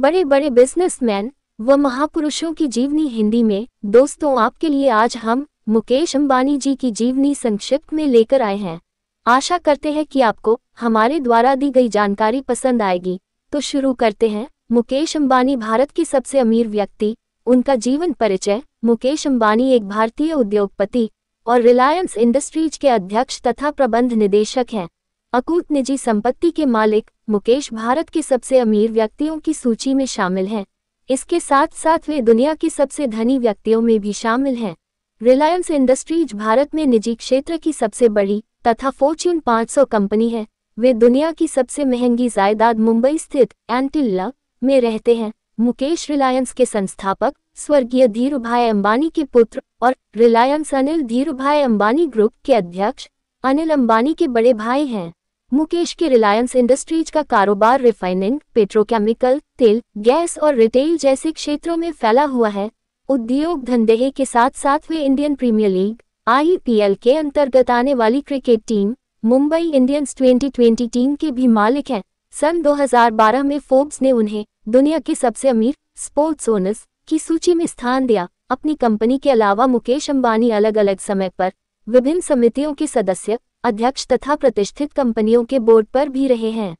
बड़े बड़े बिजनेसमैन व महापुरुषों की जीवनी हिंदी में दोस्तों आपके लिए आज हम मुकेश अंबानी जी की जीवनी संक्षिप्त में लेकर आए हैं आशा करते हैं कि आपको हमारे द्वारा दी गई जानकारी पसंद आएगी तो शुरू करते हैं मुकेश अंबानी भारत के सबसे अमीर व्यक्ति उनका जीवन परिचय मुकेश अंबानी एक भारतीय उद्योगपति और रिलायंस इंडस्ट्रीज के अध्यक्ष तथा प्रबंध निदेशक हैं अकूत निजी संपत्ति के मालिक मुकेश भारत के सबसे अमीर व्यक्तियों की सूची में शामिल हैं इसके साथ साथ वे दुनिया के सबसे धनी व्यक्तियों में भी शामिल हैं रिलायंस इंडस्ट्रीज भारत में निजी क्षेत्र की सबसे बड़ी तथा फोर्च्यून 500 कंपनी है वे दुनिया की सबसे महंगी जायदाद मुंबई स्थित एंटिल्ला में रहते हैं मुकेश रिलायंस के संस्थापक स्वर्गीय धीरू अंबानी के पुत्र और रिलायंस अनिल धीरू अंबानी ग्रुप के अध्यक्ष अनिल अंबानी के बड़े भाई हैं मुकेश के रिलायंस इंडस्ट्रीज का कारोबार रिफाइनिंग पेट्रोकेमिकल तेल गैस और रिटेल जैसे क्षेत्रों में फैला हुआ है उद्योग धंधे के साथ साथ वे इंडियन प्रीमियर लीग आईपीएल के अंतर्गत आने वाली cricket team Mumbai Indians 2020 team के भी मालिक हैं सन 2012 में फोर्ब्स ने उन्हें दुनिया के सबसे अमीर स्पोर्ट्स ओनर्स की सूची में स्थान दिया अपनी कंपनी के अलावा मुकेश अंबानी अलग अलग समय पर विभिन्न समितियों के सदस्य अध्यक्ष तथा प्रतिष्ठित कंपनियों के बोर्ड पर भी रहे हैं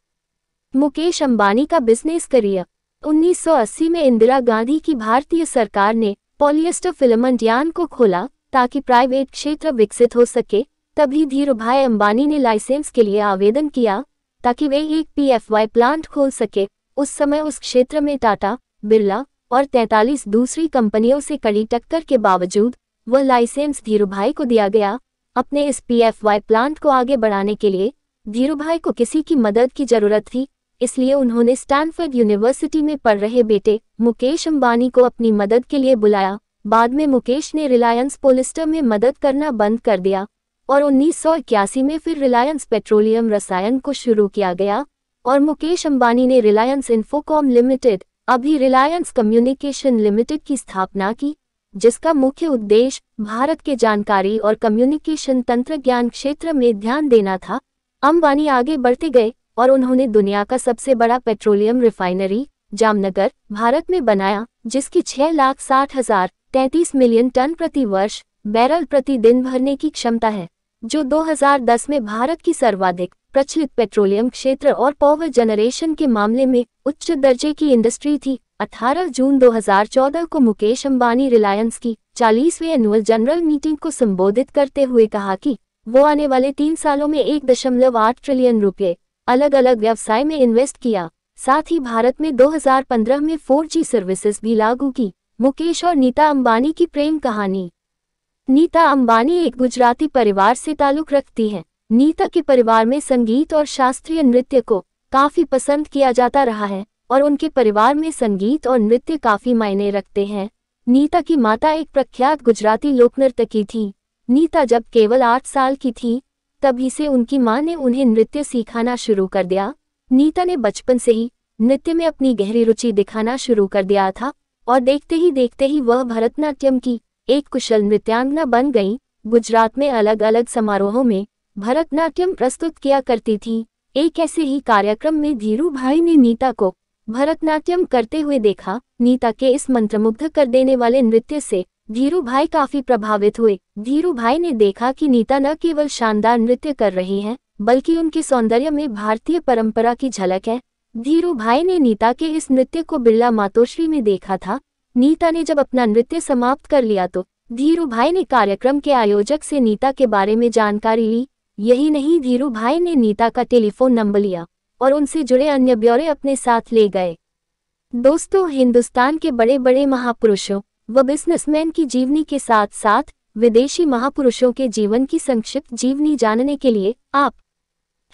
मुकेश अंबानी का बिजनेस करियर 1980 में इंदिरा गांधी की भारतीय सरकार ने पॉलिएस्टर फिल्मेंट यान को खोला ताकि प्राइवेट क्षेत्र विकसित हो सके तभी धीरूभाई भाई अंबानी ने लाइसेंस के लिए आवेदन किया ताकि वे एक पीएफवाई प्लांट खोल सके उस समय उस क्षेत्र में टाटा बिरला और 43 दूसरी कंपनियों से कड़ी टक्कर के बावजूद वह लाइसेंस धीरूभाई को दिया गया अपने इस पीएफवाई प्लांट को आगे बढ़ाने के लिए धीरूभाई को किसी की मदद की जरूरत थी इसलिए उन्होंने स्टैनफर्ड यूनिवर्सिटी में पढ़ रहे बेटे मुकेश अंबानी को अपनी मदद के लिए बुलाया बाद में मुकेश ने रिलायंस पोलिस्टर में मदद करना बंद कर दिया और इक्यासी में फिर रिलायंस पेट्रोलियम रसायन को शुरू किया गया और मुकेश अंबानी ने रिलायंस इन्फोकॉम लिमिटेड अभी रिलायंस कम्युनिकेशन लिमिटेड की स्थापना की जिसका मुख्य उद्देश्य भारत के जानकारी और कम्युनिकेशन तंत्र ज्ञान क्षेत्र में ध्यान देना था अंबानी आगे बढ़ते गए और उन्होंने दुनिया का सबसे बड़ा पेट्रोलियम रिफाइनरी जामनगर भारत में बनाया जिसकी छह लाख साठ हजार तैतीस मिलियन टन प्रति वर्ष बैरल प्रति दिन भरने की क्षमता है जो 2010 में भारत की सर्वाधिक प्रचलित पेट्रोलियम क्षेत्र और पावर जनरेशन के मामले में उच्च दर्जे की इंडस्ट्री थी 18 जून 2014 को मुकेश अंबानी रिलायंस की चालीसवें एनुअल जनरल मीटिंग को संबोधित करते हुए कहा कि वो आने वाले तीन सालों में एक दशमलव आठ ट्रिलियन रुपए अलग अलग व्यवसाय में इन्वेस्ट किया साथ ही भारत में 2015 में 4G सर्विसेज भी लागू की मुकेश और नीता अंबानी की प्रेम कहानी नीता अंबानी एक गुजराती परिवार से ताल्लुक रखती हैं नीता के परिवार में संगीत और शास्त्रीय नृत्य को काफी पसंद किया जाता रहा है और उनके परिवार में संगीत और नृत्य काफी मायने रखते हैं नीता की माता एक प्रख्यात गुजराती लोक नर्तकी थी नीता जब केवल आठ साल की थी तभी से उनकी मां ने उन्हें नृत्य सिखाना शुरू कर दिया नीता ने बचपन से ही नृत्य में अपनी गहरी रुचि दिखाना शुरू कर दिया था और देखते ही देखते ही वह भरतनाट्यम की एक कुशल नृत्यांगना बन गई गुजरात में अलग अलग समारोहों में भरतनाट्यम प्रस्तुत किया करती थी एक ऐसे ही कार्यक्रम में धीरू भाई ने नीता को भरतनाट्यम करते हुए देखा नीता के इस मंत्रमुग्ध कर देने वाले नृत्य से धीरू भाई काफी प्रभावित हुए धीरू भाई ने देखा कि नीता न केवल शानदार नृत्य कर रही हैं बल्कि उनके सौंदर्य में भारतीय परंपरा की झलक है धीरू भाई ने नीता के इस नृत्य को बिरला मातोश्री में देखा था नीता ने जब अपना नृत्य समाप्त कर लिया तो धीरू भाई ने कार्यक्रम के आयोजक से नीता के बारे में जानकारी ली यही नहीं धीरू भाई ने नीता का टेलीफोन नंबर लिया और उनसे जुड़े अन्य ब्यौरे अपने साथ ले गए दोस्तों हिंदुस्तान के बड़े बड़े महापुरुषों व बिजनेसमैन की जीवनी के साथ साथ विदेशी महापुरुषों के जीवन की संक्षिप्त जीवनी जानने के लिए आप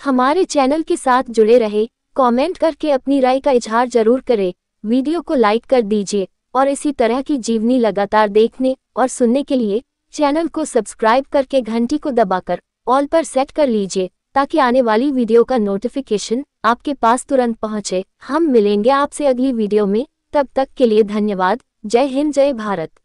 हमारे चैनल के साथ जुड़े रहे कमेंट करके अपनी राय का इजहार जरूर करें वीडियो को लाइक कर दीजिए और इसी तरह की जीवनी लगातार देखने और सुनने के लिए चैनल को सब्सक्राइब करके घंटी को दबाकर ऑल पर सेट कर लीजिए ताकि आने वाली वीडियो का नोटिफिकेशन आपके पास तुरंत पहुंचे हम मिलेंगे आपसे अगली वीडियो में तब तक के लिए धन्यवाद जय हिंद जय भारत